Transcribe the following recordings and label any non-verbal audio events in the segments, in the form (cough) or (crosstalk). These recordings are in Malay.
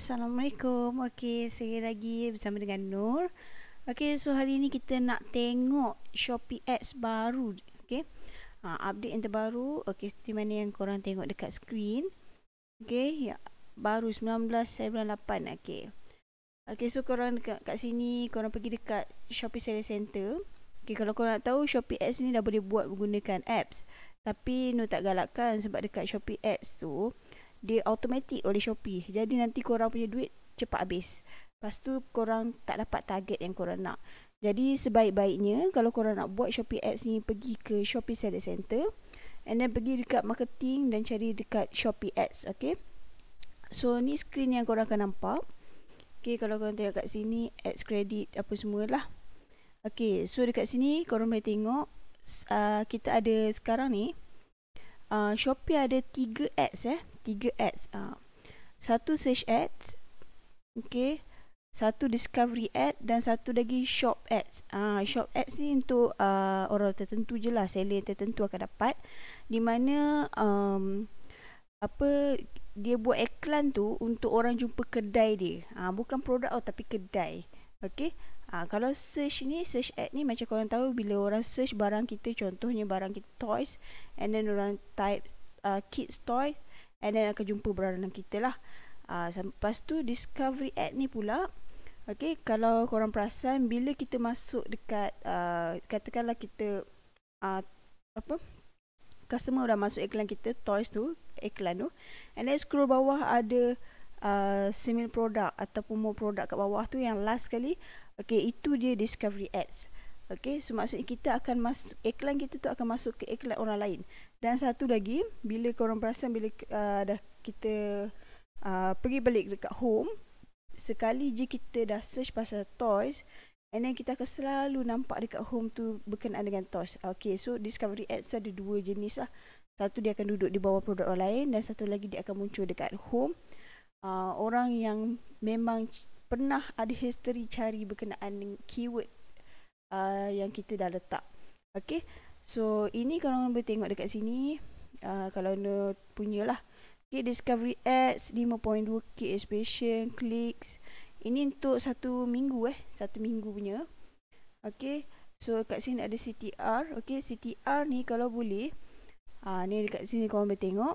Assalamualaikum. Okey, saya lagi bersama dengan Nur. Okey, so hari ni kita nak tengok Shopee Ads baru. Okey. Ha, update yang terbaru. Okey, seperti mana yang korang tengok dekat screen. Okey, ya. Baru 1998. Okey. Okay, so korang dekat kat sini, korang pergi dekat Shopee Seller Center. Okey, kalau korang nak tahu Shopee Ads ni dah boleh buat menggunakan apps. Tapi Nur tak galakkan sebab dekat Shopee Ads tu, dia automatic oleh Shopee. Jadi nanti korang punya duit cepat habis. Lepas tu korang tak dapat target yang korang nak. Jadi sebaik-baiknya kalau korang nak buat Shopee Ads ni pergi ke Shopee Seller Center and then pergi dekat marketing dan cari dekat Shopee Ads, okey. So ni screen yang korang akan nampak. Okey, kalau korang tengok kat sini ads credit apa semualah. Okey, so dekat sini korang boleh tengok uh, kita ada sekarang ni uh, Shopee ada 3 ads eh 3 ads uh, Satu search ads Okay Satu discovery ad Dan satu lagi shop ads uh, Shop ads ni untuk uh, orang tertentu je lah Seller tertentu akan dapat Di mana um, Apa Dia buat iklan tu Untuk orang jumpa kedai dia uh, Bukan produk tau tapi kedai Okay Ha, kalau search ni, search ad ni macam korang tahu bila orang search barang kita, contohnya barang kita toys, and then orang type uh, kids toys, and then akan jumpa barang kita lah. Uh, lepas tu discovery ad ni pula okay, Kalau korang perasan Bila kita masuk dekat uh, Katakanlah kita uh, apa Customer dah masuk iklan kita Toys tu Iklan tu And then scroll bawah ada uh, Similar product Ataupun more product kat bawah tu Yang last sekali Okey, itu dia discovery ads. Okey, so maksudnya kita akan masuk iklan kita tu akan masuk ke iklan orang lain. Dan satu lagi, bila korang perasan bila uh, dah kita uh, pergi balik dekat home, sekali je kita dah search pasal toys, and then kita akan selalu nampak dekat home tu berkenaan dengan toys. Okey, so discovery ads ada dua jenis lah. Satu dia akan duduk di bawah produk orang lain dan satu lagi dia akan muncul dekat home. Uh, orang yang memang pernah ada history cari berkenaan keyword uh, yang kita dah letak. Okay. So, ini kalau orang boleh tengok dekat sini. Uh, kalau anda punya lah. Okay, discovery ads, 5.2k expression, clicks. Ini untuk satu minggu eh. Satu minggu punya. Okay. So, kat sini ada CTR. Okay, CTR ni kalau boleh. Uh, ni dekat sini korang boleh tengok.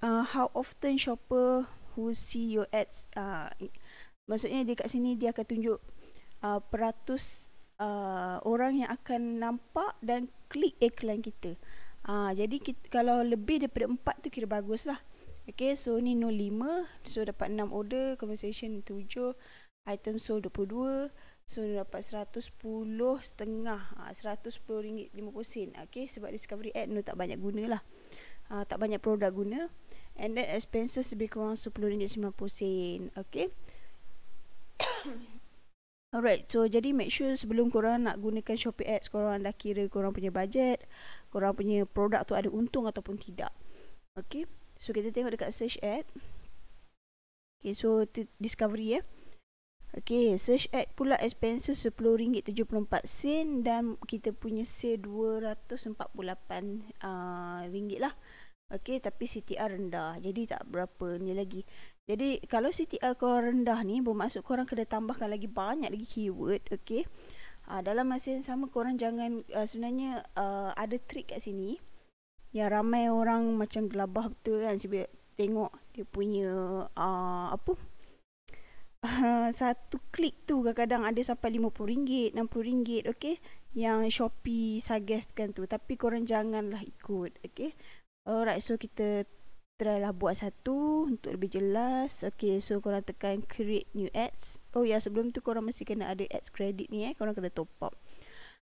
Uh, how often shopper who see your ads uh, maksudnya kat sini dia akan tunjuk uh, peratus uh, orang yang akan nampak dan klik iklan kita. Uh, jadi kita, kalau lebih daripada empat tu kira bagus lah. Okay, so ni no lima. So dapat enam order, conversation tujuh, item sold dua puluh dua. So dapat seratus puluh setengah, ah, seratus puluh ringgit lima puluh sen. Okay, sebab discovery ad no tak banyak guna lah. Uh, ah, tak banyak produk guna. And then expenses lebih kurang sepuluh ringgit sembilan puluh sen. Okay. (coughs) Alright, so jadi make sure sebelum korang nak gunakan Shopee Ads, korang dah kira korang punya budget, korang punya produk tu ada untung ataupun tidak. Okay, so kita tengok dekat search ad. Okay, so discovery ya. Eh. Okay, search ad pula expenses RM10.74 dan kita punya sale RM248 uh, lah. Okey tapi CTR rendah jadi tak berapa ni lagi. Jadi kalau CTR kau rendah ni bermaksud kau orang kena tambahkan lagi banyak lagi keyword okey. Ha, dalam masa yang sama kau orang jangan uh, sebenarnya uh, ada trick kat sini. Ya ramai orang macam gelabah betul kan sebab tengok dia punya uh, apa uh, (laughs) satu klik tu kadang-kadang ada sampai RM50, RM60 okey yang Shopee suggestkan tu tapi korang orang janganlah ikut okey. Alright, so kita try lah buat satu untuk lebih jelas. Okay, so korang tekan create new ads. Oh ya, yeah, sebelum tu korang mesti kena ada ads credit ni eh. Korang kena top up.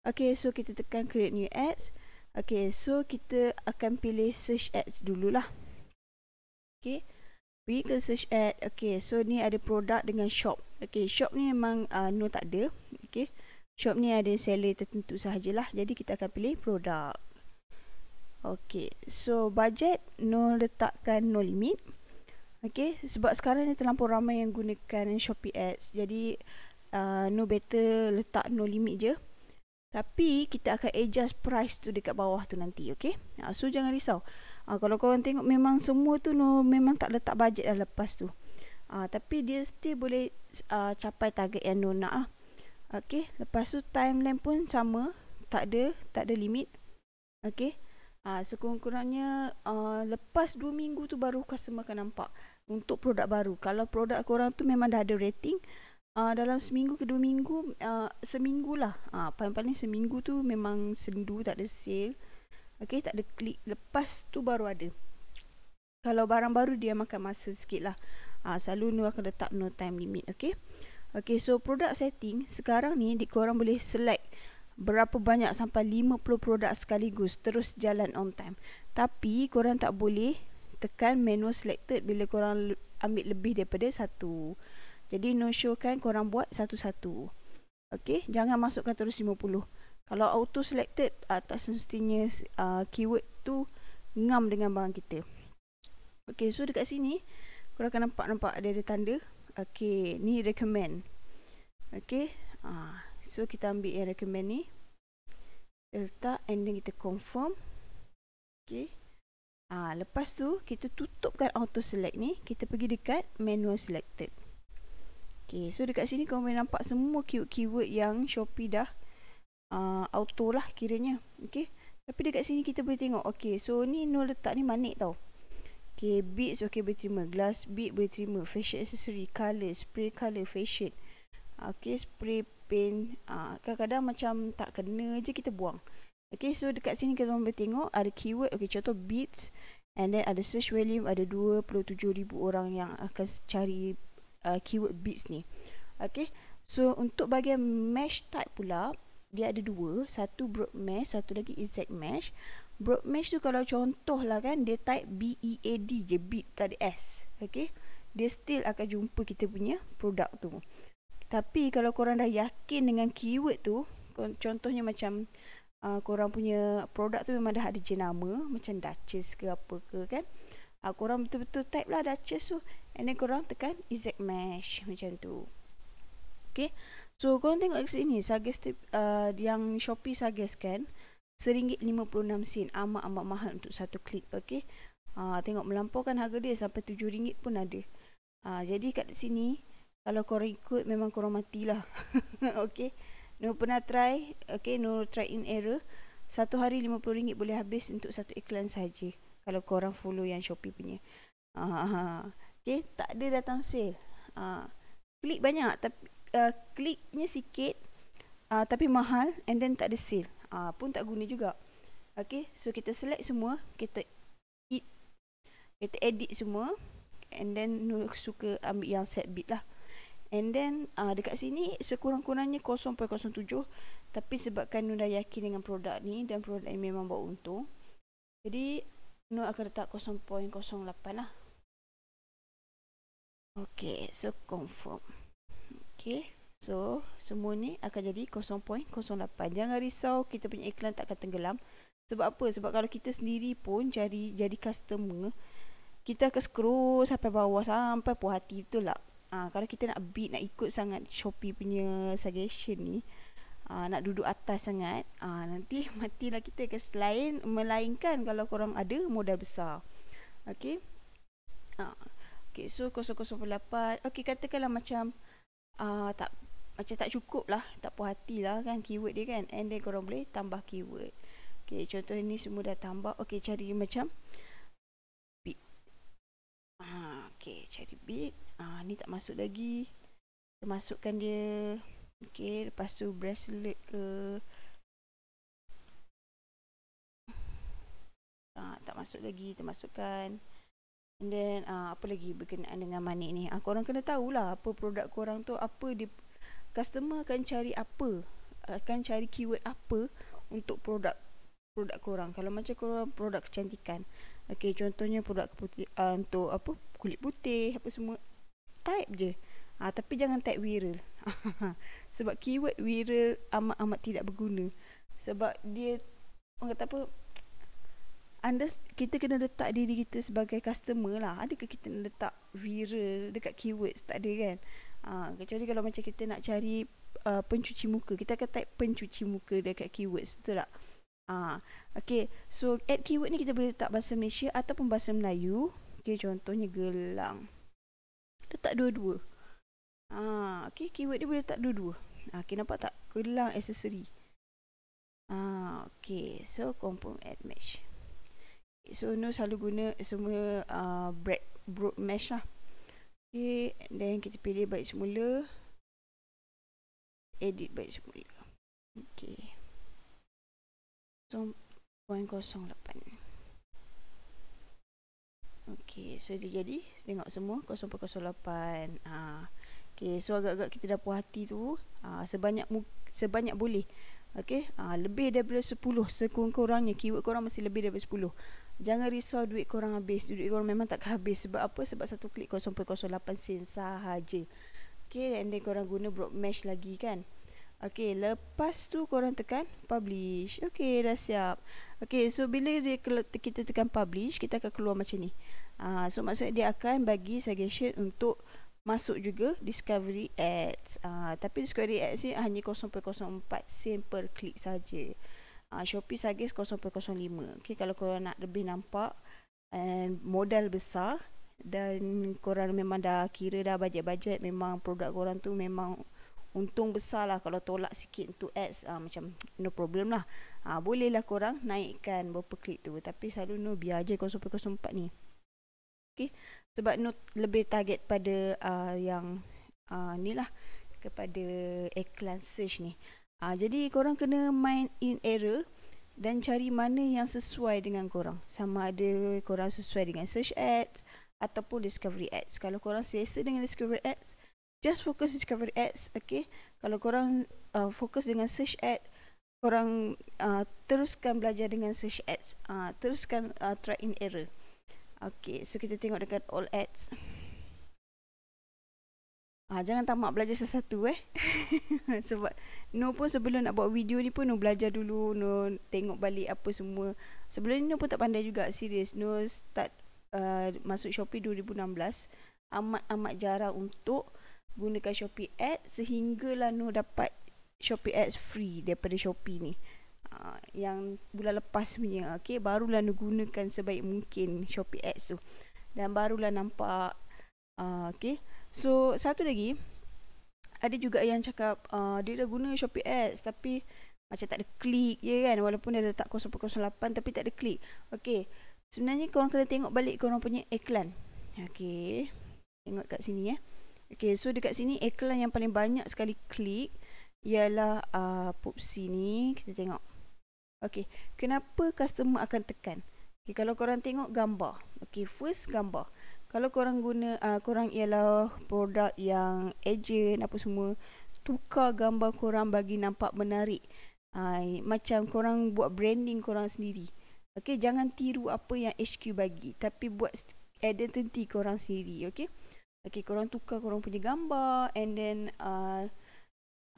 Okay, so kita tekan create new ads. Okay, so kita akan pilih search ads dululah. Okay, pergi ke search ad. Okay, so ni ada produk dengan shop. Okay, shop ni memang uh, no takde. ada. Okay, shop ni ada seller tertentu sahajalah. Jadi kita akan pilih produk. Okay, so budget no letakkan no limit. Okay, sebab sekarang ni terlalu ramai yang gunakan Shopee Ads. Jadi, uh, no better letak no limit je. Tapi, kita akan adjust price tu dekat bawah tu nanti, okay? Uh, ha, so, jangan risau. Uh, kalau korang tengok memang semua tu no, memang tak letak budget dah lepas tu. Uh, tapi, dia still boleh uh, capai target yang no nak lah. Okay, lepas tu timeline pun sama. Tak ada, tak ada limit. Okay, Ha, sekurang-kurangnya uh, lepas 2 minggu tu baru customer akan nampak untuk produk baru. Kalau produk korang tu memang dah ada rating, uh, dalam seminggu ke 2 minggu, uh, seminggu lah. Ha, paling-paling seminggu tu memang sendu, tak ada sale. Okay, tak ada klik. Lepas tu baru ada. Kalau barang baru, dia makan masa sikit lah. Ha, selalu ni akan letak no time limit. Okay. Okay, so produk setting, sekarang ni korang boleh select berapa banyak sampai 50 produk sekaligus terus jalan on time. Tapi korang tak boleh tekan menu selected bila korang ambil lebih daripada satu. Jadi no show kan korang buat satu-satu. Okey, jangan masukkan terus 50. Kalau auto selected atas ah, semestinya uh, keyword tu ngam dengan barang kita. Okey, so dekat sini korang akan nampak nampak ada ada tanda. Okey, ni recommend. Okey, ah uh. So kita ambil yang recommend ni Letak and then kita confirm Okay Ah ha, Lepas tu kita tutupkan auto select ni Kita pergi dekat manual selected Okay so dekat sini kau boleh nampak semua keyword-keyword yang Shopee dah uh, Auto lah kiranya Okay Tapi dekat sini kita boleh tengok Okay so ni nol letak ni manik tau Okay beads okay boleh terima Glass bead boleh terima Fashion accessory Color spray color fashion Okay spray paint ah, Kadang-kadang macam tak kena je kita buang Okay so dekat sini kita boleh tengok Ada keyword okay, contoh beats And then ada search volume Ada 27,000 orang yang akan cari uh, keyword beats ni Okay so untuk bagian mesh type pula Dia ada dua Satu broad mesh Satu lagi exact mesh Broad mesh tu kalau contoh lah kan Dia type e B-E-A-D je Beat tak ada S Okay Dia still akan jumpa kita punya produk tu tapi kalau korang dah yakin dengan keyword tu, contohnya macam uh, korang punya produk tu memang dah ada jenama, macam Duchess ke apa ke kan. Uh, korang betul-betul type lah Duchess tu. And then korang tekan exact match macam tu. Okay. So korang tengok kat sini, suggest, uh, yang Shopee suggest kan, RM1.56 sen amat-amat mahal untuk satu klik. Okay. Uh, tengok melampaukan harga dia sampai RM7 pun ada. Uh, jadi kat sini, kalau korang ikut memang korang matilah (laughs) okey no pernah try okey no try in error satu hari RM50 boleh habis untuk satu iklan saja kalau korang follow yang Shopee punya uh, ah, okey tak ada datang sale uh, klik banyak tapi uh, ah, kliknya sikit uh, tapi mahal and then tak ada sale uh, pun tak guna juga okey so kita select semua kita kita edit semua and then nur suka ambil yang set bit lah And then uh, dekat sini sekurang-kurangnya 0.07 tapi sebabkan Nur dah yakin dengan produk ni dan produk ni memang buat untung. Jadi Nur akan letak 0.08 lah. Okay, so confirm. Okay, so semua ni akan jadi 0.08. Jangan risau kita punya iklan takkan tenggelam. Sebab apa? Sebab kalau kita sendiri pun cari jadi customer, kita akan scroll sampai bawah sampai puas hati betul tak? uh, kalau kita nak beat nak ikut sangat Shopee punya suggestion ni uh, nak duduk atas sangat uh, nanti (laughs) matilah kita ke selain melainkan kalau korang ada modal besar okey uh, okey so 0.08 okey katakanlah macam uh, tak macam tak cukup lah tak puas hati lah kan keyword dia kan and then korang boleh tambah keyword okey contoh ni semua dah tambah okey cari macam beat uh, cari beat Ah ha, ni tak masuk lagi. Kita masukkan dia. Okey, lepas tu bracelet ke. Ah tak masuk lagi, kita masukkan. And then ah apa lagi berkenaan dengan money ni? Ah ha, korang kena tahulah apa produk orang tu apa dia customer akan cari apa? Akan cari keyword apa untuk produk produk orang Kalau macam orang produk kecantikan. Okey, contohnya produk keputih, uh, untuk apa? kulit putih apa semua type je ha, tapi jangan tag viral (laughs) sebab keyword viral amat-amat tidak berguna sebab dia orang kata apa anda kita kena letak diri kita sebagai customer lah adakah kita nak letak viral dekat keyword tak ada kan ha, kecuali kalau macam kita nak cari uh, pencuci muka kita akan type pencuci muka dekat keyword betul tak ha, okay. so add keyword ni kita boleh letak bahasa Malaysia ataupun bahasa Melayu okay, contohnya gelang letak dua-dua. Ha, ah, okay, keyword dia boleh letak dua-dua. Ha, ah, okay, nampak tak? Gelang accessory. Ha, ah, okay, so confirm add mesh. So, no selalu guna semua uh, bread, broad mesh lah. Okay, and then kita pilih baik semula. Edit baik semula. Okay. So, 0.08. Okey, so dia jadi tengok semua 008. Ah. Okey, so agak-agak kita dah puas hati tu ha, sebanyak sebanyak boleh. Okey, ha, lebih daripada 10 sekurang-kurangnya keyword korang mesti lebih daripada 10. Jangan risau duit korang habis. Duit korang memang tak habis sebab apa? Sebab satu klik 0.08 sen sahaja. Okey, dan then korang guna broad mesh lagi kan? Okey, lepas tu korang tekan publish. Okey, dah siap. Okey, so bila dia, kita tekan publish, kita akan keluar macam ni. Uh, so maksudnya dia akan bagi suggestion untuk masuk juga discovery ads. Uh, tapi discovery ads ni hanya 0.04 cent per click saja. Uh, Shopee suggest 0.05. Okey, kalau korang nak lebih nampak and modal besar dan korang memang dah kira dah bajet-bajet memang produk korang tu memang untung besar lah kalau tolak sikit untuk ads uh, macam no problem lah ha, Bolehlah korang naikkan bopper clip tu Tapi selalu no biar je 0.04 ni Okay Sebab no lebih target pada uh, yang uh, ni lah Kepada iklan search ni uh, Jadi korang kena main in error Dan cari mana yang sesuai dengan korang Sama ada korang sesuai dengan search ads Ataupun discovery ads Kalau korang selesa dengan discovery ads Just focus discovery ads Okay Kalau korang uh, fokus dengan search ads korang uh, teruskan belajar dengan search ads. Uh, teruskan uh, try in error. Okay, so kita tengok dekat all ads. Ah, jangan tamak belajar sesuatu eh. (laughs) Sebab No pun sebelum nak buat video ni pun No belajar dulu No tengok balik apa semua Sebelum ni No pun tak pandai juga Serius No start uh, Masuk Shopee 2016 Amat-amat jarang untuk Gunakan Shopee ads Sehinggalah No dapat Shopee Ads free daripada Shopee ni ha, yang bulan lepas punya okey barulah nak gunakan sebaik mungkin Shopee Ads tu dan barulah nampak uh, okey so satu lagi ada juga yang cakap uh, dia dah guna Shopee Ads tapi macam tak ada klik ya kan walaupun dia letak 0.08 tapi tak ada klik okey sebenarnya korang kena tengok balik korang punya iklan okey tengok kat sini eh okey so dekat sini iklan yang paling banyak sekali klik ialah uh, Pupsi ni kita tengok okey kenapa customer akan tekan okey kalau korang tengok gambar okey first gambar kalau korang guna uh, korang ialah produk yang agent apa semua tukar gambar korang bagi nampak menarik Hai, macam korang buat branding korang sendiri Okay, jangan tiru apa yang HQ bagi Tapi buat identity korang sendiri Okay, okay korang tukar korang punya gambar And then uh,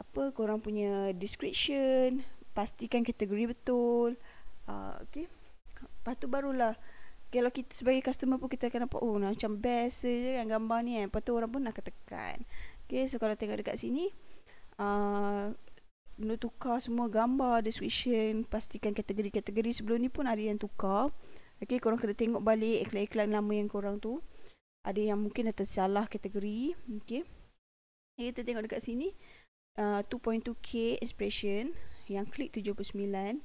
apa korang punya description pastikan kategori betul uh, ah, okay lepas tu barulah kalau kita sebagai customer pun kita akan nampak oh macam best je kan gambar ni kan lepas tu orang pun nak tekan okay so kalau tengok dekat sini uh, ah, nak tukar semua gambar description pastikan kategori-kategori sebelum ni pun ada yang tukar okay korang kena tengok balik iklan-iklan lama yang korang tu ada yang mungkin ada salah kategori okay kita tengok dekat sini uh, 2.2k expression yang klik 79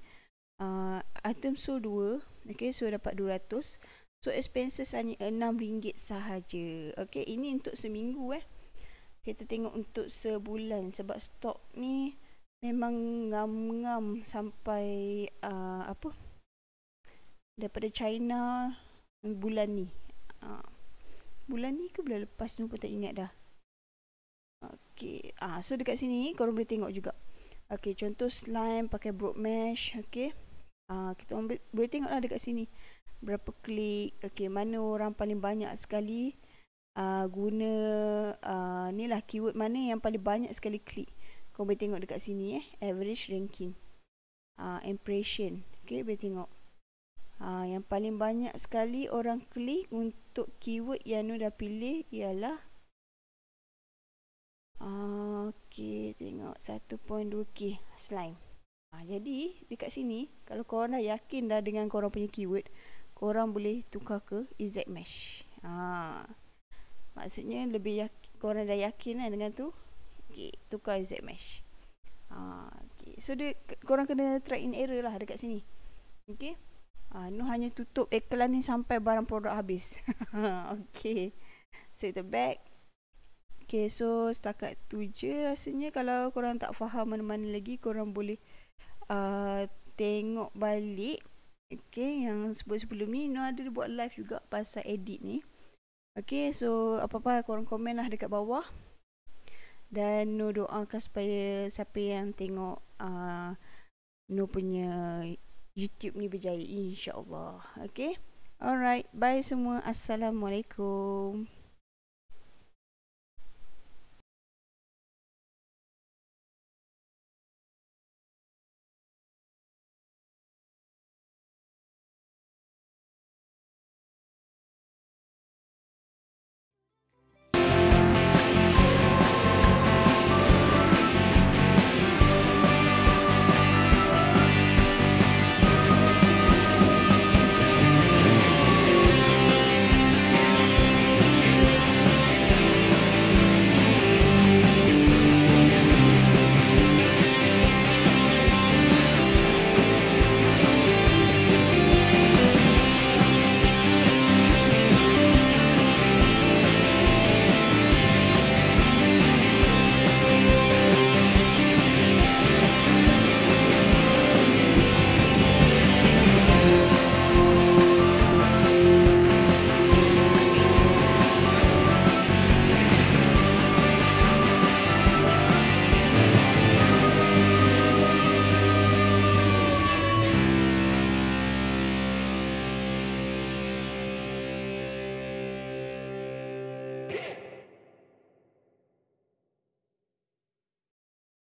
uh, item so 2 okay, so dapat 200 so expenses hanya RM6 sahaja okay, ini untuk seminggu eh kita tengok untuk sebulan sebab stok ni memang ngam-ngam sampai uh, apa daripada China bulan ni uh, bulan ni ke bulan lepas ni pun tak ingat dah Okey. Ah so dekat sini korang boleh tengok juga. Okey, contoh slime pakai broad mesh, okey. Ah kita ambil, boleh tengoklah dekat sini. Berapa klik, okey, mana orang paling banyak sekali ah guna ah nilah keyword mana yang paling banyak sekali klik. Kau boleh tengok dekat sini eh, average ranking. Ah impression. Okey, boleh tengok. Ah yang paling banyak sekali orang klik untuk keyword yang Nur dah pilih ialah Okey, tengok 1.2k slime. Ha, jadi, dekat sini, kalau korang dah yakin dah dengan korang punya keyword, korang boleh tukar ke EZ Mesh. Ha. Maksudnya, lebih yakin, korang dah yakin kan dengan tu, okay, tukar EZ Mesh. Ha, okay. So, dia, korang kena try in error lah dekat sini. Okey. Ha, nu hanya tutup iklan ni sampai barang produk habis. (laughs) Okey. Set so, the back. Okay, so setakat tu je rasanya kalau korang tak faham mana-mana lagi korang boleh uh, tengok balik Okay, yang sebut sebelum ni Noah ada buat live juga pasal edit ni Okay, so apa-apa korang komen lah dekat bawah Dan no doakan supaya siapa yang tengok uh, No punya YouTube ni berjaya insyaAllah Okay, alright, bye semua Assalamualaikum